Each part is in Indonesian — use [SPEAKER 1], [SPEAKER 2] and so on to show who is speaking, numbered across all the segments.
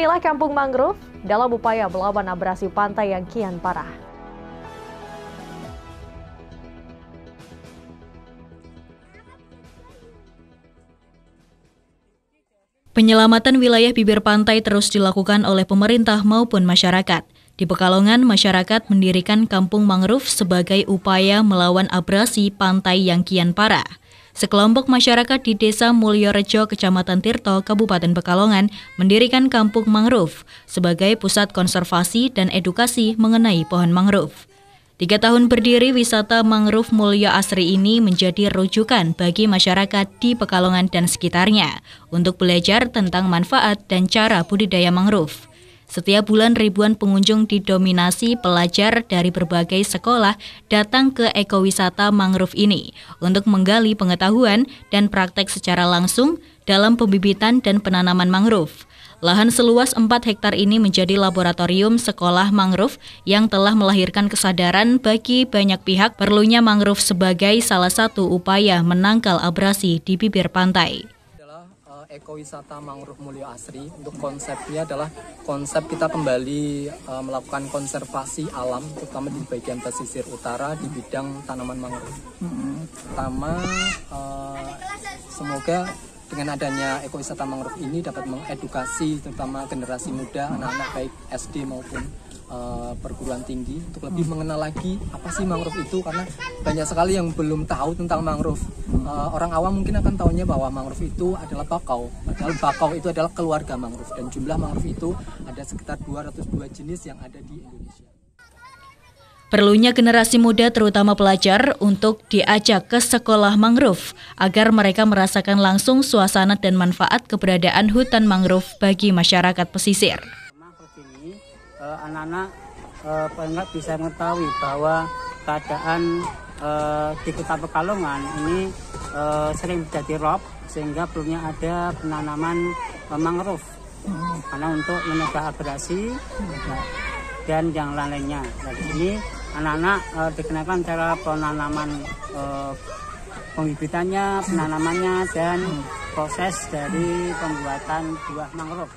[SPEAKER 1] inilah kampung mangrove dalam upaya melawan abrasi pantai yang kian parah. Penyelamatan wilayah bibir pantai terus dilakukan oleh pemerintah maupun masyarakat. Di Pekalongan, masyarakat mendirikan kampung mangrove sebagai upaya melawan abrasi pantai yang kian parah. Sekelompok masyarakat di Desa Mulyorejo, Kecamatan Tirto, Kabupaten Pekalongan, mendirikan Kampung Mangrove sebagai pusat konservasi dan edukasi mengenai pohon mangrove. Tiga tahun berdiri, wisata mangrove Mulia Asri ini menjadi rujukan bagi masyarakat di Pekalongan dan sekitarnya untuk belajar tentang manfaat dan cara budidaya mangrove. Setiap bulan ribuan pengunjung didominasi pelajar dari berbagai sekolah datang ke ekowisata mangrove ini untuk menggali pengetahuan dan praktek secara langsung dalam pembibitan dan penanaman mangrove. Lahan seluas 4 hektar ini menjadi laboratorium sekolah mangrove yang telah melahirkan kesadaran bagi banyak pihak perlunya mangrove sebagai salah satu upaya menangkal abrasi di bibir pantai
[SPEAKER 2] ekowisata mangrove Mulyo Asri. Untuk konsepnya adalah konsep kita kembali uh, melakukan konservasi alam, terutama di bagian pesisir utara di bidang tanaman mangrove.
[SPEAKER 3] Hmm. Pertama,
[SPEAKER 2] uh, semoga dengan adanya ekowisata mangrove ini dapat mengedukasi terutama generasi muda, anak-anak baik SD maupun uh, perguruan tinggi untuk lebih hmm. mengenal lagi apa sih mangrove itu karena banyak sekali yang belum tahu tentang mangrove. Uh, orang awam mungkin akan tahunya bahwa mangrove itu adalah bakau, padahal bakau itu adalah keluarga mangrove dan jumlah mangrove itu ada sekitar 202 jenis yang ada di Indonesia.
[SPEAKER 1] Perlunya generasi muda terutama pelajar untuk diajak ke sekolah mangrove agar mereka merasakan langsung suasana dan manfaat keberadaan hutan mangrove bagi masyarakat pesisir.
[SPEAKER 3] Eh, anak-anak uh, pengen bisa mengetahui bahwa keadaan uh, di kota Pekalongan ini uh, sering terjadi rob sehingga perlunya ada penanaman uh, mangrove karena untuk menegak abrasi dan yang lainnya Jadi ini anak-anak uh, dikenakan cara penanaman uh, pembibitannya penanamannya dan proses dari pembuatan buah mangrove.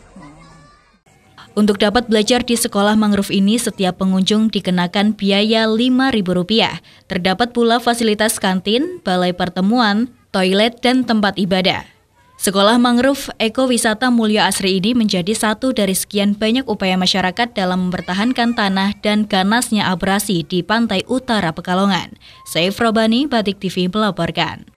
[SPEAKER 1] Untuk dapat belajar di sekolah mangrove ini, setiap pengunjung dikenakan biaya Rp5.000. Terdapat pula fasilitas kantin, balai pertemuan, toilet, dan tempat ibadah. Sekolah mangrove ekowisata Mulia Asri ini menjadi satu dari sekian banyak upaya masyarakat dalam mempertahankan tanah dan ganasnya abrasi di pantai utara Pekalongan. Saif Robani, Batik TV melaporkan.